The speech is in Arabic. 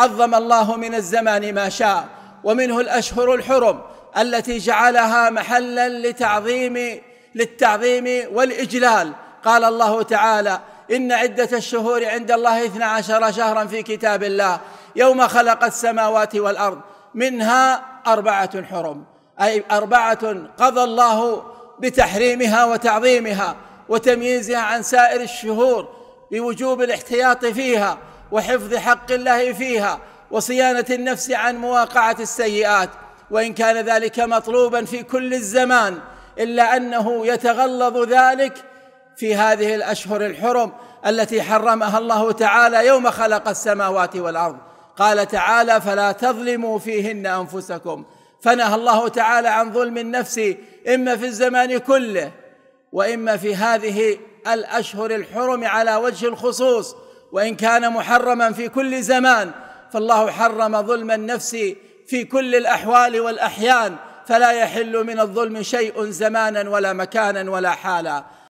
عظم الله من الزمان ما شاء ومنه الأشهر الحرم التي جعلها محلا لتعظيم للتعظيم والإجلال قال الله تعالى إن عدة الشهور عند الله اثنا عشر شهرا في كتاب الله يوم خلق السماوات والأرض منها أربعة حرم أي أربعة قضى الله بتحريمها وتعظيمها وتمييزها عن سائر الشهور بوجوب الاحتياط فيها وحفظ حق الله فيها وصيانه النفس عن مواقعه السيئات وان كان ذلك مطلوبا في كل الزمان الا انه يتغلظ ذلك في هذه الاشهر الحرم التي حرمها الله تعالى يوم خلق السماوات والارض قال تعالى فلا تظلموا فيهن انفسكم فنهى الله تعالى عن ظلم النفس اما في الزمان كله واما في هذه الاشهر الحرم على وجه الخصوص وان كان محرما في كل زمان فالله حرم ظلم النفس في كل الاحوال والاحيان فلا يحل من الظلم شيء زمانا ولا مكانا ولا حالا